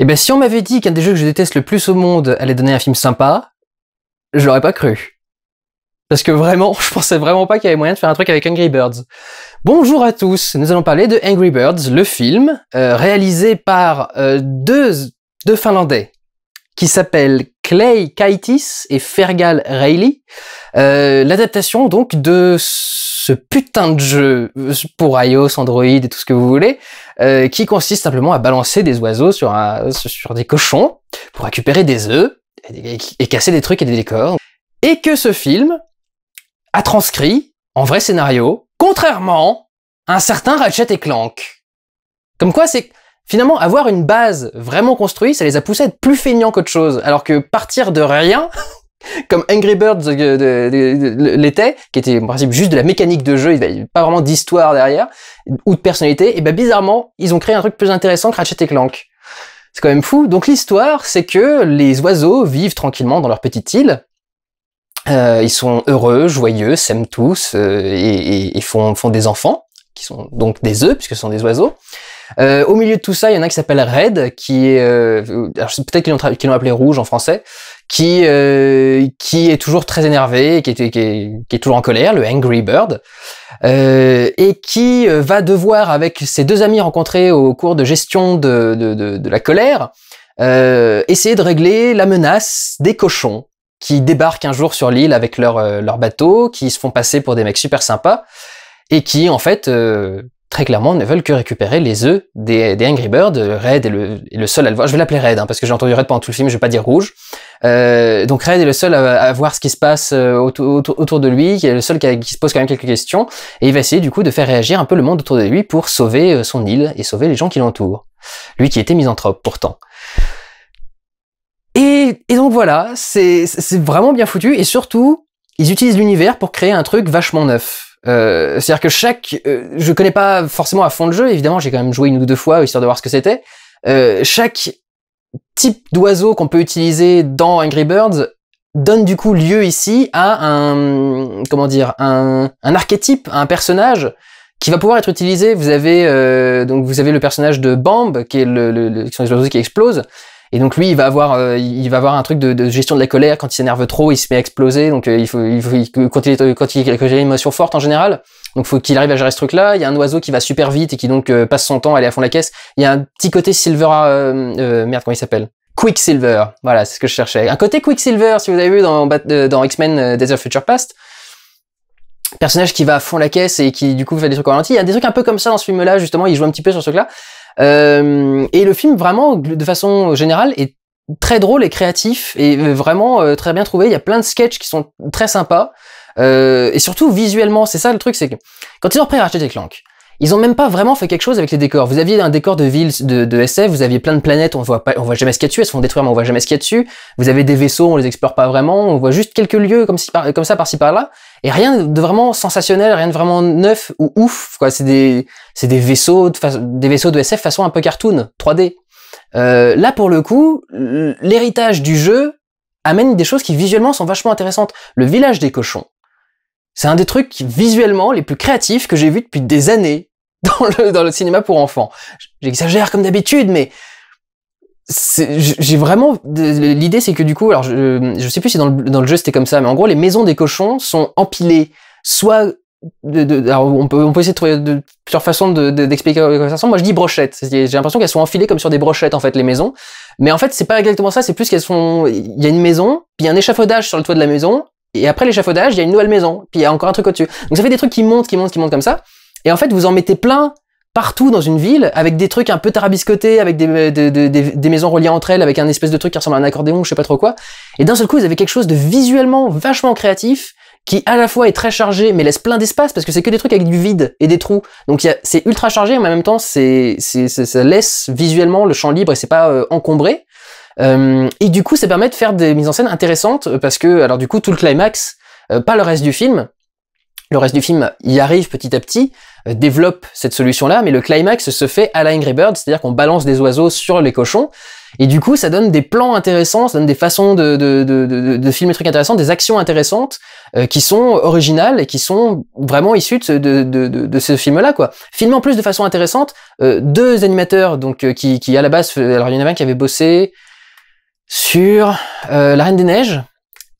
Et eh ben si on m'avait dit qu'un des jeux que je déteste le plus au monde allait donner un film sympa, je l'aurais pas cru. Parce que vraiment, je pensais vraiment pas qu'il y avait moyen de faire un truc avec Angry Birds. Bonjour à tous, nous allons parler de Angry Birds, le film, euh, réalisé par euh, deux, deux Finlandais, qui s'appellent Clay Kaitis et Fergal Reilly. Euh, l'adaptation donc de ce putain de jeu euh, pour iOS, Android et tout ce que vous voulez, euh, qui consiste simplement à balancer des oiseaux sur, des cochons pour récupérer des œufs et, et casser des trucs et des décors. Et que ce film a transcrit en vrai scénario, contrairement à un certain Ratchet et Clank. Comme quoi, c'est finalement avoir une base vraiment construite, ça les a poussés à être plus feignants qu'autre chose, alors que partir de rien comme Angry Birds l'était, qui était en principe juste de la mécanique de jeu, il n'y avait pas vraiment d'histoire derrière, ou de personnalité, et ben bizarrement, ils ont créé un truc plus intéressant que Ratchet Clank. C'est quand même fou. Donc l'histoire, c'est que les oiseaux vivent tranquillement dans leur petite île, euh, ils sont heureux, joyeux, s'aiment tous, euh, et, font, des enfants qui sont donc des œufs, puisque ce sont des oiseaux. Euh, au milieu de tout ça, il y en a un qui s'appelle Red, qui est... peut-être qu'ils l'ont, appelé Rouge en français, qui euh, qui est toujours très énervé, qui est, toujours en colère, le Angry Bird, euh, et qui euh, va devoir, avec ses deux amis rencontrés au cours de gestion de, de, la colère, essayer de régler la menace des cochons qui débarquent un jour sur l'île avec leur, leur bateau, qui se font passer pour des mecs super sympas, et qui en fait très clairement ne veulent que récupérer les œufs des, Angry Birds. Euh, Red est le, seul à le voir. Je vais l'appeler Red, hein, parce que j'ai entendu Red pendant tout le film, je vais pas dire rouge. Euh, donc Red est le seul à, voir ce qui se passe euh, autour, de lui, qui est le seul qui, se pose quand même quelques questions, et il va essayer du coup de faire réagir un peu le monde autour de lui pour sauver son île et sauver les gens qui l'entourent. Lui qui était misanthrope pourtant. Et, et donc voilà, c'est vraiment bien foutu, et surtout, ils utilisent l'univers pour créer un truc vachement neuf euh, c'est-à-dire que chaque, euh, je connais pas forcément à fond le jeu. Évidemment, j'ai quand même joué une ou deux fois histoire de voir ce que c'était. Euh, chaque type d'oiseau qu'on peut utiliser dans Angry Birds donne du coup lieu ici à un, comment dire, un, archétype, un personnage qui va pouvoir être utilisé. Vous avez donc le personnage de Bamb, qui est le, qui sont les qui explosent. Et donc lui, il va avoir, euh, il va avoir un truc de, gestion de la colère. Quand il s'énerve trop, il se met à exploser. Donc euh, il faut, il faut il, quand il, euh, quand il une émotion forte en général, donc faut qu'il arrive à gérer ce truc-là. Il y a un oiseau qui va super vite et qui donc passe son temps à aller à fond la caisse. Il y a un petit côté Silver, merde comment il s'appelle Quicksilver. Voilà, c'est ce que je cherchais. Un côté Quicksilver, si vous avez vu dans, dans X-Men Days of Future Past. Personnage qui va à fond la caisse et qui du coup fait des trucs au Il y a des trucs un peu comme ça dans ce film-là, justement, il joue un petit peu sur ce truc-là. Euh, et le film, vraiment, de façon générale, est très drôle et créatif et euh, vraiment euh, très bien trouvé. Il y a plein de sketchs qui sont très sympas. Euh, et surtout, visuellement, c'est ça le truc, c'est que quand ils ont repris Ratchet Clank, ils ont même pas vraiment fait quelque chose avec les décors. Vous aviez un décor de ville de, SF, vous aviez plein de planètes, on voit on voit jamais ce qu'il y a dessus, elles se font détruire, mais on voit jamais ce qu'il y a dessus. Vous avez des vaisseaux, on les explore pas vraiment, on voit juste quelques lieux comme, comme ça par-ci par-là et rien de vraiment sensationnel, rien de vraiment neuf ou ouf. Quoi, c'est des vaisseaux de des vaisseaux de SF façon un peu cartoon, 3D. Euh, là pour le coup, l'héritage du jeu amène des choses qui visuellement sont vachement intéressantes. Le village des cochons, c'est un des trucs qui, visuellement les plus créatifs que j'ai vu depuis des années dans le dans le cinéma pour enfants. J'exagère comme d'habitude, mais j'ai vraiment l'idée c'est que du coup alors je, je sais plus si dans le, jeu c'était comme ça mais en gros les maisons des cochons sont empilées soit de, alors on peut on peut essayer de trouver de, plusieurs façons d'expliquer de, moi je dis brochettes, j'ai l'impression qu'elles sont enfilées comme sur des brochettes en fait les maisons mais en fait c'est pas exactement ça c'est plus qu'elles sont il y a une maison puis il y a un échafaudage sur le toit de la maison et après l'échafaudage il y a une nouvelle maison puis il y a encore un truc au-dessus donc ça fait des trucs qui montent qui montent qui montent comme ça et en fait vous en mettez plein partout dans une ville avec des trucs un peu tarabiscotés, avec euh, des, maisons reliées entre elles, avec un espèce de truc qui ressemble à un accordéon, je sais pas trop quoi. Et d'un seul coup, ils avaient quelque chose de visuellement vachement créatif qui à la fois est très chargé mais laisse plein d'espace parce que c'est que des trucs avec du vide et des trous. Donc c'est ultra chargé mais en même temps c'est ça laisse visuellement le champ libre et c'est pas euh, encombré. Euh, et du coup ça permet de faire des mises en scène intéressantes parce que alors du coup tout le climax, pas le reste du film, le reste du film y arrive petit à petit, euh, développe cette solution-là, mais le climax se fait à la Angry Bird, c'est-à-dire qu'on balance des oiseaux sur les cochons, et du coup, ça donne des plans intéressants, ça donne des façons de, de, de, filmer des trucs intéressants, des actions intéressantes euh, qui sont originales et qui sont vraiment issues de, ce, de, film-là, quoi. Filmé en plus de façon intéressante, euh, deux animateurs donc qui, qui, à la base, alors il y en avait un qui avait bossé sur La Reine des Neiges,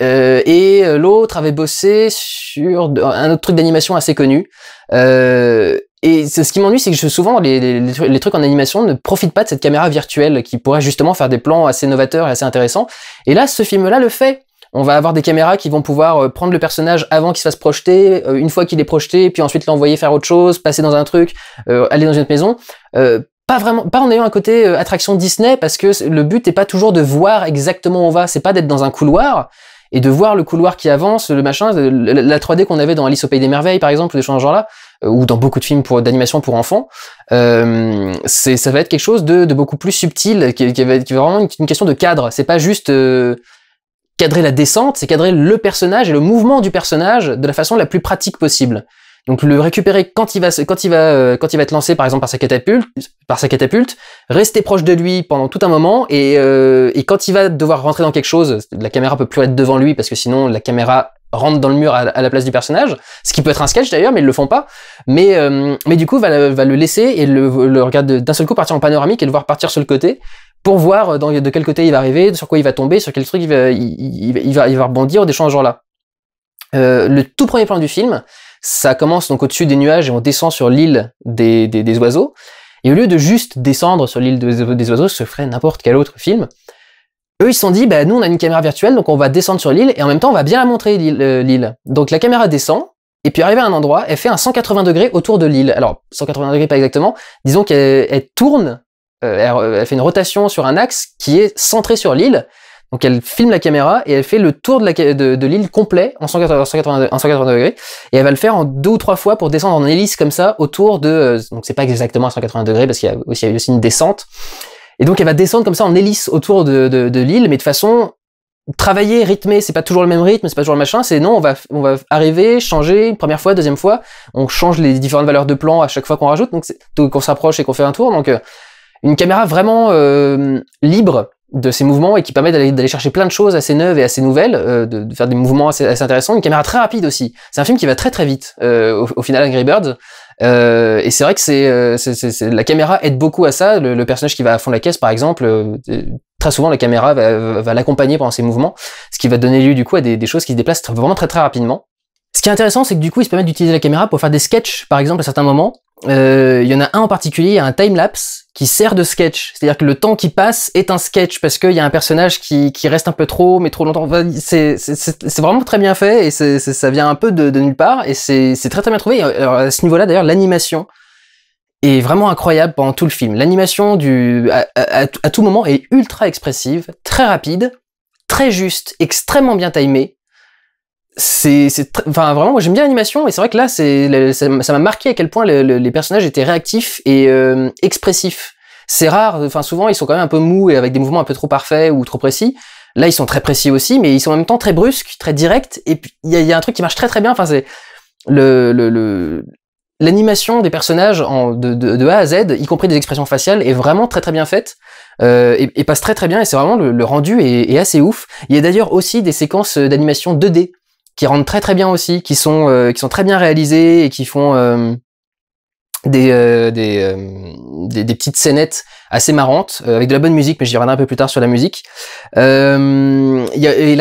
euh, et euh, l'autre avait bossé sur un autre truc d'animation assez connu. Euh, et ce qui m'ennuie, c'est que souvent les, trucs en animation ne profitent pas de cette caméra virtuelle qui pourrait justement faire des plans assez novateurs et assez intéressants. Et là, ce film-là le fait. On va avoir des caméras qui vont pouvoir euh, prendre le personnage avant qu'il se fasse projeter, une fois qu'il est projeté, puis ensuite l'envoyer faire autre chose, passer dans un truc, aller dans une autre maison. pas vraiment, pas en ayant un côté attraction Disney, parce que le but n'est pas toujours de voir exactement où on va, c'est pas d'être dans un couloir, et de voir le couloir qui avance, le machin, euh, la 3D qu'on avait dans Alice au pays des merveilles par exemple, ou des choses genre-là, euh, ou dans beaucoup de films pour d'animation pour enfants, euh, ça va être quelque chose de, beaucoup plus subtil, qui, va, être vraiment une, question de cadre. C'est pas juste cadrer la descente, c'est cadrer le personnage et le mouvement du personnage de la façon la plus pratique possible. Donc le récupérer quand il va quand il va euh, quand il va être lancé par exemple par sa catapulte, par sa catapulte, rester proche de lui pendant tout un moment et, euh, et quand il va devoir rentrer dans quelque chose, la caméra peut plus être devant lui parce que sinon la caméra rentre dans le mur à, la place du personnage, ce qui peut être un sketch d'ailleurs, mais ils le font pas. Mais euh, mais du coup va, va le laisser et le, regarde d'un seul coup partir en panoramique et le voir partir sur le côté pour voir de quel côté il va arriver, sur quoi il va tomber, sur quel truc il va, il, va, il va rebondir, des choses genre là. le tout premier plan du film, ça commence donc au-dessus des nuages et on descend sur l'île des, oiseaux. Et au lieu de juste descendre sur l'île des oiseaux, ce ferait n'importe quel autre film, eux ils se sont dit, bah, nous on a une caméra virtuelle, donc on va descendre sur l'île et en même temps on va bien la montrer l'île. Euh, donc la caméra descend, et puis arrive à un endroit, elle fait un 180 degrés autour de l'île. Alors 180 degrés pas exactement, disons qu'elle tourne, euh, elle fait une rotation sur un axe qui est centré sur l'île, donc elle filme la caméra et elle fait le tour de l'île de, complet en 180, degrés et elle va le faire en deux ou trois fois pour descendre en hélice comme ça autour de euh, donc c'est pas exactement à 180 degrés parce qu'il y a aussi, aussi une descente et donc elle va descendre comme ça en hélice autour de, l'île mais de façon travailler rythmée c'est pas toujours le même rythme c'est pas toujours le machin c'est non on va on va arriver changer une première fois deuxième fois on change les différentes valeurs de plan à chaque fois qu'on rajoute donc qu'on s'approche et qu'on fait un tour donc euh, une caméra vraiment euh, libre de ces mouvements et qui permet d'aller chercher plein de choses assez neuves et assez nouvelles, euh, de, faire des mouvements assez, assez, intéressants, une caméra très rapide aussi. C'est un film qui va très très vite euh, au, final Angry Birds. Euh, et c'est vrai que c'est, euh, la caméra aide beaucoup à ça. Le, personnage qui va à fond la caisse, par exemple, très souvent la caméra va, l'accompagner pendant ses mouvements, ce qui va donner lieu du coup à des, des choses qui se déplacent vraiment très très rapidement. Ce qui est intéressant, c'est que du coup, ils se permettent d'utiliser la caméra pour faire des sketchs, par exemple, à certains moments, euh, il y en a un en particulier, un time lapse qui sert de sketch. C'est-à-dire que le temps qui passe est un sketch parce qu'il y a un personnage qui, reste un peu trop, mais trop longtemps. c'est vraiment très bien fait et ça vient un peu de, nulle part et c'est très très bien trouvé. Alors, à ce niveau-là, d'ailleurs, l'animation est vraiment incroyable pendant tout le film. L'animation du à, tout moment est ultra expressive, très rapide, très juste, extrêmement bien timée c'est enfin vraiment moi j'aime bien l'animation et c'est vrai que là c'est ça m'a marqué à quel point les personnages étaient réactifs et euh, expressifs c'est rare enfin souvent ils sont quand même un peu mous et avec des mouvements un peu trop parfaits ou trop précis là ils sont très précis aussi mais ils sont en même temps très brusques très directs et puis il y a, un truc qui marche très très bien enfin c'est le, le l'animation des personnages en, de, A à Z, y compris des expressions faciales, est vraiment très très bien faite euh, et, passe très très bien et c'est vraiment le, rendu est, est, assez ouf. Il y a d'ailleurs aussi des séquences d'animation 2D qui rendent très très bien aussi, qui sont euh, qui sont très bien réalisés et qui font euh, des, euh, des, des, petites scénettes assez marrantes avec de la bonne musique, mais j'y reviendrai un peu plus tard sur la musique. et la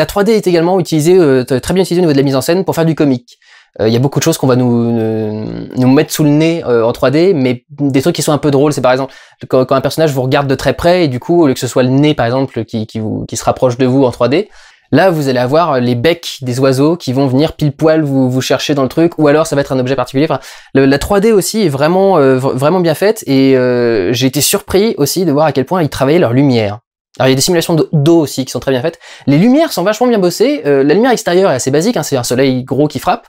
3D est également utilisée très bien utilisée au niveau de la mise en scène pour faire du comique. Il y a beaucoup de choses qu'on va nous, nous mettre sous le nez en 3D, mais des trucs qui sont un peu drôles. C'est par exemple quand, un personnage vous regarde de très près et du coup, au lieu que ce soit le nez par exemple qui, vous, qui se rapproche de vous en 3D, Là, vous allez avoir euh, les becs des oiseaux qui vont venir pile poil vous, chercher dans le truc, ou alors ça va être un objet particulier. la 3D aussi est vraiment, euh, vraiment bien faite, et euh, j'ai été surpris aussi de voir à quel point ils travaillaient leur lumière. Alors il y a des simulations d'eau aussi qui sont très bien faites. Les lumières sont vachement bien bossées. la lumière extérieure est assez basique, hein, c'est un soleil gros qui frappe.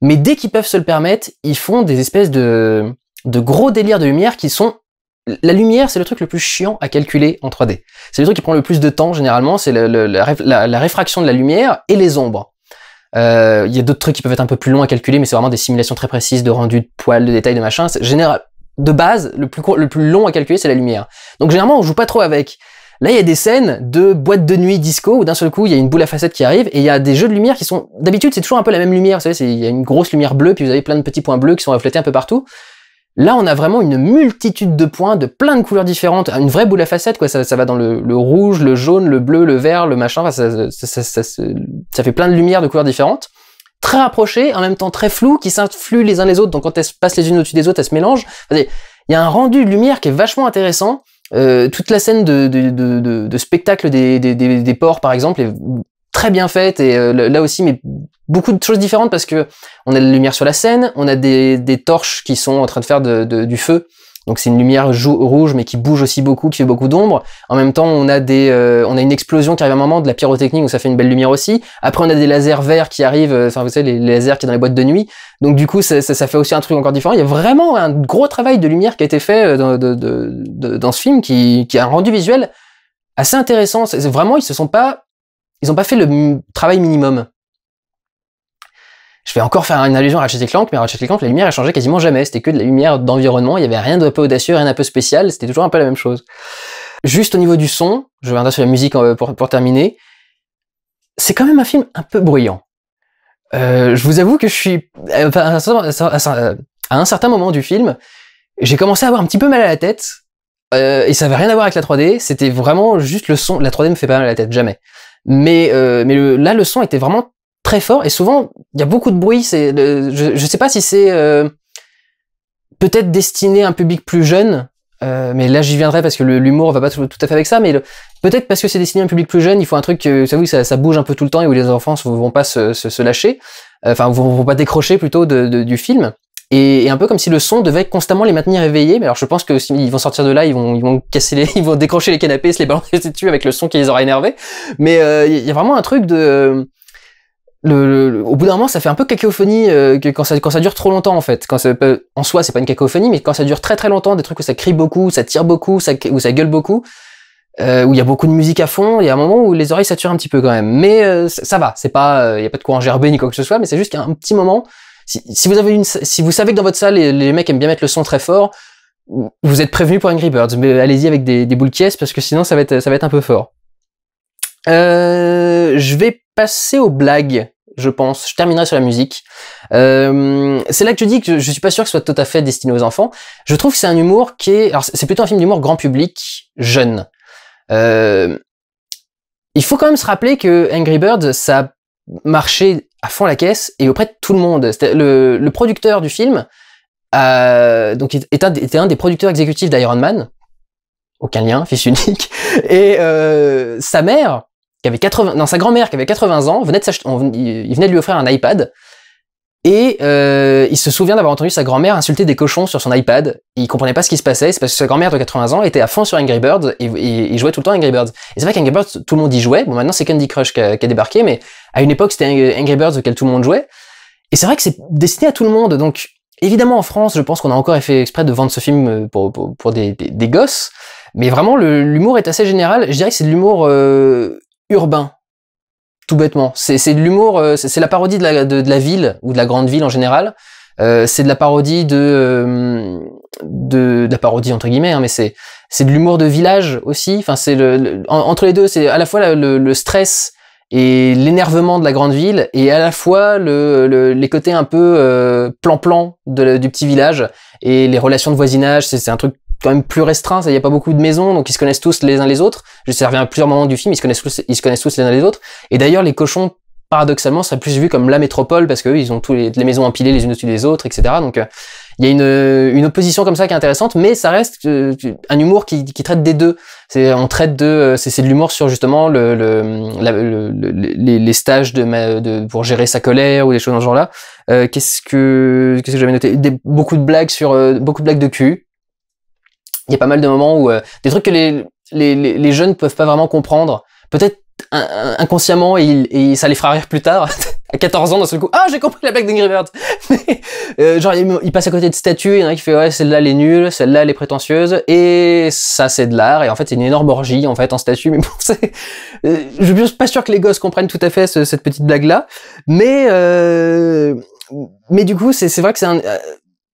Mais dès qu'ils peuvent se le permettre, ils font des espèces de, de gros délires de lumière qui sont la lumière, c'est le truc le plus chiant à calculer en 3D. C'est le truc qui prend le plus de temps généralement, c'est la, réfraction de la lumière et les ombres. Euh, il y a d'autres trucs qui peuvent être un peu plus longs à calculer, mais c'est vraiment des simulations très précises de rendu, de poils, de détails, de machin. Général, de base, le plus, long à calculer, c'est la lumière. Donc généralement, on joue pas trop avec. Là, il y a des scènes de boîte de nuit disco où d'un seul coup, il y a une boule à facettes qui arrive et il y a des jeux de lumière qui sont... D'habitude, c'est toujours un peu la même lumière, vous savez, il y a une grosse lumière bleue, puis vous avez plein de petits points bleus qui sont reflétés un peu partout. Là, on a vraiment une multitude de points, de plein de couleurs différentes, une vraie boule à facettes, quoi. Ça, va dans le, rouge, le jaune, le bleu, le vert, le machin, ça, fait plein de lumières de couleurs différentes très rapprochées, en même temps très floues, qui s'influent les uns les autres, donc quand elles se passent les unes au-dessus des autres, elles se mélangent. Il y a un rendu de lumière qui est vachement intéressant. Euh, toute la scène de, spectacle des, des, porcs, par exemple, très bien faite et euh, là aussi mais beaucoup de choses différentes parce que on a de la lumière sur la scène, on a des, torches qui sont en train de faire du feu. Donc c'est une lumière rouge mais qui bouge aussi beaucoup, qui fait beaucoup d'ombre. En même temps, on a des, euh, on a une explosion qui arrive à un moment, de la pyrotechnique où ça fait une belle lumière aussi. Après, on a des lasers verts qui arrivent, euh, enfin vous savez les lasers qui sont dans les boîtes de nuit. Donc du coup, ça, ça, fait aussi un truc encore différent. Il y a vraiment un gros travail de lumière qui a été fait dans, dans ce film qui, a un rendu visuel assez intéressant. c'est Vraiment, ils se sont pas ils n'ont pas fait le travail minimum. Je vais encore faire une allusion à Ratchet Clank, mais à Ratchet Clank, la lumière, n'a changé quasiment jamais. C'était que de la lumière d'environnement, il n'y avait rien de peu audacieux, rien d'un peu spécial, c'était toujours un peu la même chose. Juste au niveau du son, je reviendrai sur la musique euh, pour, terminer, c'est quand même un film un peu bruyant. Euh, je vous avoue que je suis... À un certain moment du film, j'ai commencé à avoir un petit peu mal à la tête, euh, et ça n'avait rien à voir avec la 3D, c'était vraiment juste le son, la 3D me fait pas mal à la tête, jamais. Mais, euh, mais là, le son était vraiment très fort et souvent, il y a beaucoup de bruit. C'est, je, je sais pas si c'est euh, peut-être destiné à un public plus jeune, euh, mais là j'y viendrai parce que l'humour va pas tout, à fait avec ça, mais peut-être parce que c'est destiné à un public plus jeune, il faut un truc, que, vous savez, ça, bouge un peu tout le temps et où les enfants vont pas se, lâcher, enfin, euh, vont, pas décrocher plutôt du film et, un peu comme si le son devait constamment les maintenir éveillés. Mais alors je pense que s'ils vont sortir de là, ils vont, casser les, ils vont décrocher les canapés, se les balancer dessus avec le son qui les aura énervés. Mais euh, il y a vraiment un truc de euh, au bout d'un moment, ça fait un peu cacophonie euh, quand ça, dure trop longtemps en fait. en soi, c'est pas une cacophonie, mais quand ça dure très très longtemps, des trucs où ça crie beaucoup, ça tire beaucoup, où ça gueule beaucoup, où il y a beaucoup de musique à fond, il y a un moment où les oreilles saturent un petit peu quand même. Mais ça va, c'est pas, il y a pas de en gerber ni quoi que ce soit, mais c'est juste qu'un un petit moment, si, si, vous avez une, si vous savez que dans votre salle les, les mecs aiment bien mettre le son très fort, vous êtes prévenu pour Angry Birds, mais allez-y avec des, des boules caisse parce que sinon ça va être, ça va être un peu fort. Euh, je vais passer aux blagues, je pense. Je terminerai sur la musique. Euh, c'est là que je dis que je, suis pas sûr que ce soit tout à fait destiné aux enfants. Je trouve que c'est un humour qui est, alors c'est plutôt un film d'humour grand public, jeune. Euh, il faut quand même se rappeler que Angry Birds, ça a marché à fond la caisse et auprès de tout le monde. Le, le producteur du film euh, donc était un, était un des producteurs exécutifs d'Iron Man, aucun lien, fils unique, et euh, sa mère, qui avait 80, non, sa grand-mère qui avait 80 ans, venait il venait de lui offrir un iPad et euh, il se souvient d'avoir entendu sa grand-mère insulter des cochons sur son iPad. Il comprenait pas ce qui se passait, c'est parce que sa grand-mère de 80 ans était à fond sur Angry Birds et, il jouait tout le temps à Angry Birds. Et c'est vrai qu'Angry Birds, tout le monde y jouait. Bon, maintenant c'est Candy Crush qui a, débarqué, mais à une époque c'était Angry Birds auquel tout le monde jouait. Et c'est vrai que c'est destiné à tout le monde. Donc évidemment en France, je pense qu'on a encore fait exprès de vendre ce film euh, pour, des, gosses. Mais vraiment, l'humour est assez général. Je dirais que c'est de l'humour euh, urbain tout bêtement. C'est de l'humour, euh, c'est la parodie de la, de, la, ville ou de la grande ville en général. Euh, c'est de la parodie de, euh, de, de la parodie entre guillemets, hein, mais c'est c'est de l'humour de village aussi. Enfin, c'est le, entre les deux, c'est à la fois le, le, stress et l'énervement de la grande ville et à la fois le, le les côtés un peu euh, plan-plan du petit village et les relations de voisinage. C'est un truc quand même plus restreint, il n'y a pas beaucoup de maisons, donc ils se connaissent tous les uns les autres. Je servi à plusieurs moments du film, ils se connaissent tous, ils se connaissent tous les uns les autres. Et d'ailleurs, les cochons, paradoxalement, seraient plus vus comme la métropole, parce qu'eux, ils ont tous les, maisons empilées les unes au-dessus des autres, etc. Donc, euh, il y a une, une, opposition comme ça qui est intéressante, mais ça reste euh, un humour qui, qui, traite des deux. C'est, on traite de, euh, c'est, de l'humour sur justement le, le, le, les, les, stages de, ma, de, pour gérer sa colère ou des choses dans ce genre-là. qu'est-ce que, qu'est-ce que j'avais noté? beaucoup de blagues sur, beaucoup de blagues de cul il y a pas mal de moments où euh, des trucs que les, les, les, jeunes peuvent pas vraiment comprendre. Peut-être inconsciemment et, et, ça les fera rire plus tard. à 14 ans, d'un seul coup, ah, j'ai compris la blague de Bird. Euh, genre, il, passe à côté de statues, il y en a qui fait, ouais, celle-là, elle est nulle, celle-là, elle est prétentieuse, et ça, c'est de l'art, et en fait, c'est une énorme orgie, en fait, en statue, mais bon, c'est, euh, je suis pas sûr que les gosses comprennent tout à fait cette petite blague-là, mais, euh, mais du coup, c'est vrai que c'est un,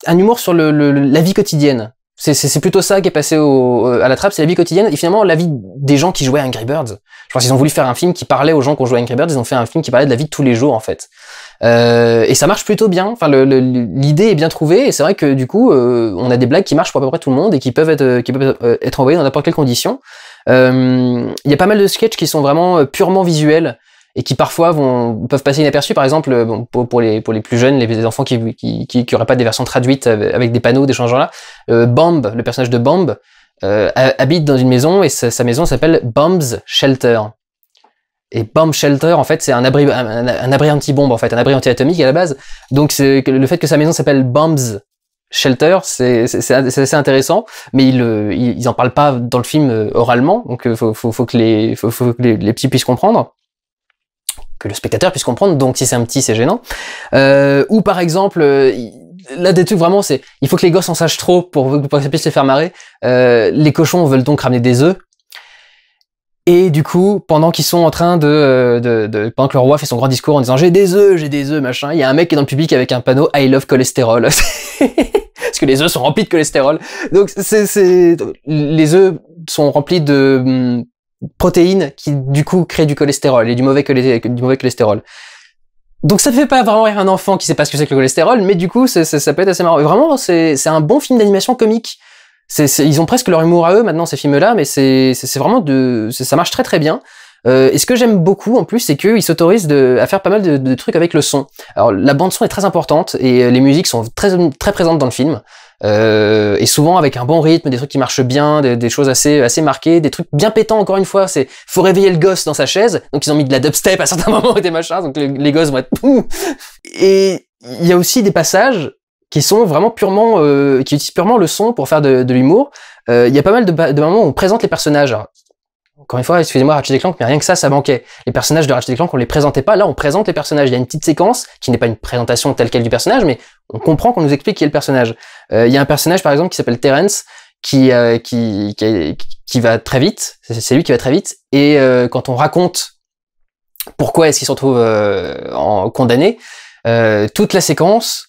un, humour sur le, la vie quotidienne. C'est plutôt ça qui est passé euh, à la trappe, c'est la vie quotidienne et finalement la vie des gens qui jouaient à Angry Birds. Je pense qu'ils ont voulu faire un film qui parlait aux gens qui ont joué à Angry Birds, ils ont fait un film qui parlait de la vie de tous les jours en fait. Euh, et ça marche plutôt bien. Enfin, l'idée est bien trouvée et c'est vrai que du coup, euh, on a des blagues qui marchent pour à peu près tout le monde et qui peuvent être, qui peuvent être envoyées dans n'importe quelle condition. Il y a pas mal de sketchs qui sont vraiment purement visuels et qui parfois vont, peuvent passer inaperçus. Par exemple, euh, bon, pour, les, pour les plus jeunes, les, les enfants qui n'auraient qui, qui, pas des versions traduites avec des panneaux, des choses là, euh, Bomb, le personnage de Bomb, euh, habite dans une maison et sa, maison s'appelle Bomb's Shelter. Et Bomb Shelter, en fait, c'est un abri, un, abri anti-bombe, en fait, un abri anti-atomique à la base. Donc le fait que sa maison s'appelle Bomb's Shelter, c'est assez intéressant, mais euh, ils, n'en en parlent pas dans le film euh, oralement, donc faut, faut, faut que, les, faut, faut que les petits puissent comprendre que le spectateur puisse comprendre. Donc si c'est un petit, c'est gênant. Euh, ou par exemple, euh, là des trucs vraiment, c'est il faut que les gosses en sachent trop pour, que ça puisse les faire marrer. Euh, les cochons veulent donc ramener des œufs. Et du coup, pendant qu'ils sont en train de, euh, de, de, pendant que le roi fait son grand discours en disant j'ai des œufs, j'ai des œufs, machin, il y a un mec qui est dans le public avec un panneau I love cholestérol. Parce que les œufs sont remplis de cholestérol. Donc c'est, les œufs sont remplis de hum, protéines qui du coup créent du cholestérol et du mauvais, cholestérol. Donc ça ne fait pas vraiment rire un enfant qui sait pas ce que c'est que le cholestérol, mais du coup ça peut être assez marrant. Et vraiment, c'est un bon film d'animation comique. ils ont presque leur humour à eux maintenant ces films-là, mais c'est vraiment de ça marche très très bien. Euh, et ce que j'aime beaucoup en plus, c'est qu'ils s'autorisent à faire pas mal de, de, trucs avec le son. Alors la bande son est très importante et les musiques sont très très présentes dans le film. Euh, et souvent avec un bon rythme, des trucs qui marchent bien, des, choses assez assez marquées, des trucs bien pétants encore une fois. C'est faut réveiller le gosse dans sa chaise, donc ils ont mis de la dubstep à certains moments et des machins, donc les, gosses vont être Et il y a aussi des passages qui sont vraiment purement euh, qui utilisent purement le son pour faire de, l'humour. Euh, il y a pas mal de, de moments où on présente les personnages. Hein encore une fois, excusez-moi, Ratchet Clank, mais rien que ça, ça manquait. Les personnages de Ratchet Clank, on les présentait pas. Là, on présente les personnages. Il y a une petite séquence qui n'est pas une présentation telle quelle du personnage, mais on comprend qu'on nous explique qui est le personnage. Euh, il y a un personnage, par exemple, qui s'appelle Terence, euh, qui, qui, qui, va très vite. C'est lui qui va très vite. Et euh, quand on raconte pourquoi est-ce qu'il se retrouve euh, en, condamné, euh, toute la séquence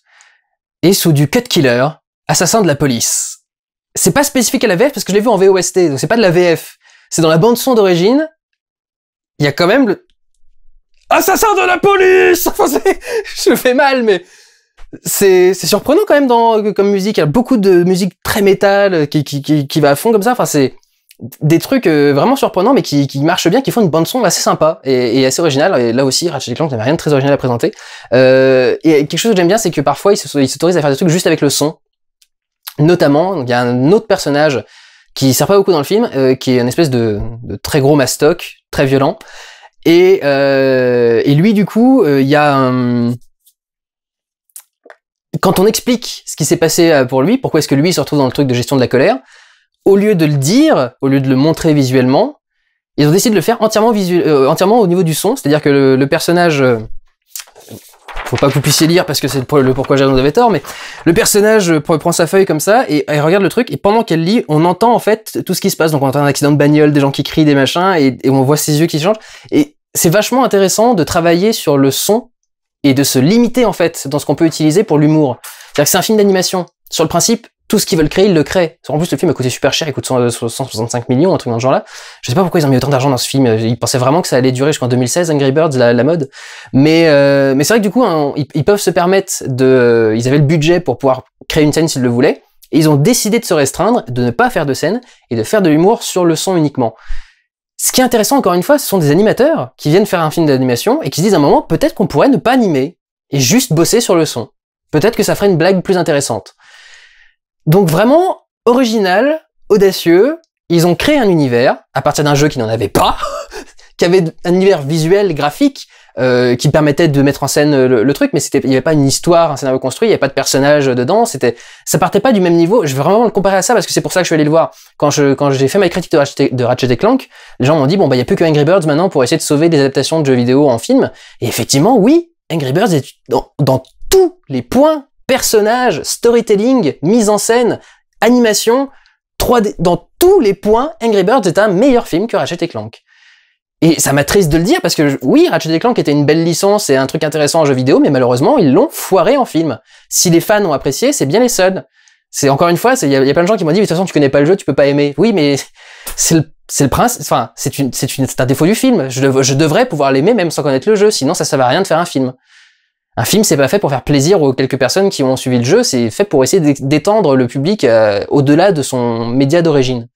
est sous du cut killer, assassin de la police. C'est pas spécifique à la VF parce que je l'ai vu en VOST, donc c'est pas de la VF c'est dans la bande son d'origine, il y a quand même le assassin de la police. Enfin, je fais mal, mais c'est surprenant quand même dans comme musique. Il y a beaucoup de musique très métal qui, qui, qui, va à fond comme ça. Enfin, c'est des trucs euh, vraiment surprenants, mais qui, qui marchent bien, qui font une bande son assez sympa et, assez originale. Et là aussi, Ratchet Clank n'avait rien de très original à présenter. Euh, et quelque chose que j'aime bien, c'est que parfois, ils s'autorisent à faire des trucs juste avec le son. Notamment, il y a un autre personnage qui sert pas beaucoup dans le film, euh, qui est une espèce de, très gros mastoc, très violent. Et, euh, lui, du coup, euh, il y a un... Quand on explique ce qui s'est passé pour lui, pourquoi est-ce que lui se retrouve dans le truc de gestion de la colère, au lieu de le dire, au lieu de le montrer visuellement, ils ont décidé de le faire entièrement, visuel, entièrement au niveau du son, c'est-à-dire que le personnage faut pas que vous puissiez lire parce que c'est le pourquoi j'avais avait tort, mais le personnage euh, prend sa feuille comme ça et elle regarde le truc et pendant qu'elle lit, on entend en fait tout ce qui se passe. Donc on entend un accident de bagnole, des gens qui crient, des machins et, et on voit ses yeux qui changent. Et c'est vachement intéressant de travailler sur le son et de se limiter en fait dans ce qu'on peut utiliser pour l'humour. C'est-à-dire que c'est un film d'animation. Sur le principe, tout ce qu'ils veulent créer, ils le créent. En plus, le film a coûté super cher, il coûte 165 euh, millions, un truc dans ce genre-là. Je sais pas pourquoi ils ont mis autant d'argent dans ce film. Ils pensaient vraiment que ça allait durer jusqu'en 2016, Angry Birds, la, mode. Mais, euh, mais c'est vrai que du coup, hein, ils, ils, peuvent se permettre de, ils avaient le budget pour pouvoir créer une scène s'ils le voulaient. Et ils ont décidé de se restreindre, de ne pas faire de scène et de faire de l'humour sur le son uniquement. Ce qui est intéressant, encore une fois, ce sont des animateurs qui viennent faire un film d'animation et qui se disent à un moment, peut-être qu'on pourrait ne pas animer et juste bosser sur le son. Peut-être que ça ferait une blague plus intéressante. Donc vraiment original, audacieux, ils ont créé un univers à partir d'un jeu qui n'en avait pas, qui avait un univers visuel, graphique, euh, qui permettait de mettre en scène le, truc, mais c'était, il n'y avait pas une histoire, un scénario construit, il n'y avait pas de personnage dedans, c'était, ça partait pas du même niveau. Je vais vraiment le comparer à ça parce que c'est pour ça que je suis allé le voir. Quand je, quand j'ai fait ma critique de Ratchet, et Clank, les gens m'ont dit, bon, bah, il n'y a plus que Angry Birds maintenant pour essayer de sauver des adaptations de jeux vidéo en film. Et effectivement, oui, Angry Birds est dans, dans tous les points Personnage, storytelling, mise en scène, animation, 3D, dans tous les points, Angry Birds est un meilleur film que Ratchet Clank. Et ça m'attriste de le dire parce que oui, Ratchet Clank était une belle licence et un truc intéressant en jeu vidéo, mais malheureusement, ils l'ont foiré en film. Si les fans ont apprécié, c'est bien les seuls. C'est encore une fois, il y, a plein de gens qui m'ont dit, de toute façon, tu connais pas le jeu, tu peux pas aimer. Oui, mais c'est le, prince, enfin, c'est un défaut du film. Je, je devrais pouvoir l'aimer même sans connaître le jeu, sinon ça ne sert à rien de faire un film. Un film, c'est pas fait pour faire plaisir aux quelques personnes qui ont suivi le jeu, c'est fait pour essayer d'étendre le public euh, au-delà de son média d'origine.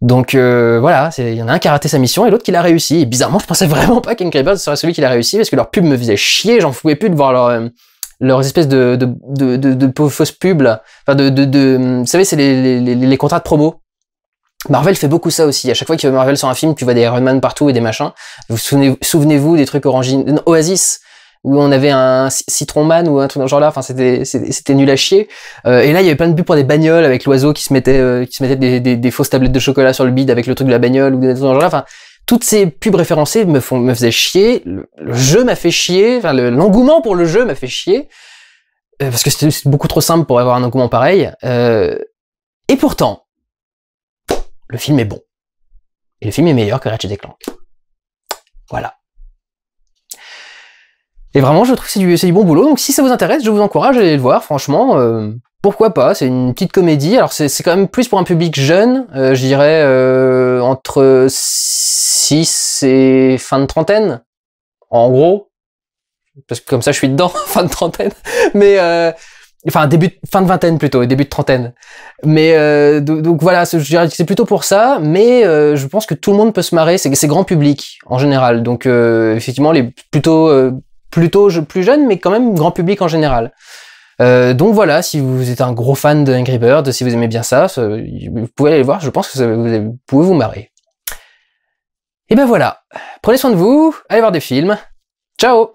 Donc euh, voilà, il y en a un qui a raté sa mission et l'autre qui l'a réussi. Et bizarrement, je pensais vraiment pas qu'Angry serait celui qui l'a réussi parce que leur pub me faisait chier, j'en pouvais plus de voir leur, euh, leurs espèces de, fausses pubs. Enfin, vous savez, c'est les, contrats de promo. Marvel fait beaucoup ça aussi. À chaque fois que Marvel sort un film, tu vois des Iron Man partout et des machins. Vous souvenez, vous des trucs orange Oasis où on avait un Citron Man ou un truc dans ce genre-là. Enfin, c'était c'était nul à chier. Euh, et là, il y avait plein de pubs pour des bagnoles avec l'oiseau qui se mettait euh, qui se mettait des, des, des, fausses tablettes de chocolat sur le bide avec le truc de la bagnole ou des trucs dans ce genre-là. Enfin, toutes ces pubs référencées me font me faisaient chier. Le, jeu m'a fait chier. Enfin, l'engouement pour le jeu m'a fait chier euh, parce que c'était beaucoup trop simple pour avoir un engouement pareil. et pourtant, le film est bon. Et le film est meilleur que Ratchet Clank. Voilà. Et vraiment, je trouve que c'est du, du, bon boulot. Donc si ça vous intéresse, je vous encourage à aller le voir, franchement. Euh, pourquoi pas C'est une petite comédie. Alors c'est quand même plus pour un public jeune, euh, je dirais euh, entre 6 et fin de trentaine, en gros. Parce que comme ça, je suis dedans, fin de trentaine. Mais enfin début de, fin de vingtaine plutôt début de trentaine mais donc voilà je dirais que c'est plutôt pour ça mais je pense que tout le monde peut se marrer c'est c'est grand public en général donc effectivement les plutôt plutôt plus jeune, mais quand même grand public en général. Euh, donc voilà, si vous êtes un gros fan de Angry Birds, si vous aimez bien ça, vous pouvez aller voir, je pense que vous pouvez vous marrer. Et ben voilà, prenez soin de vous, allez voir des films, ciao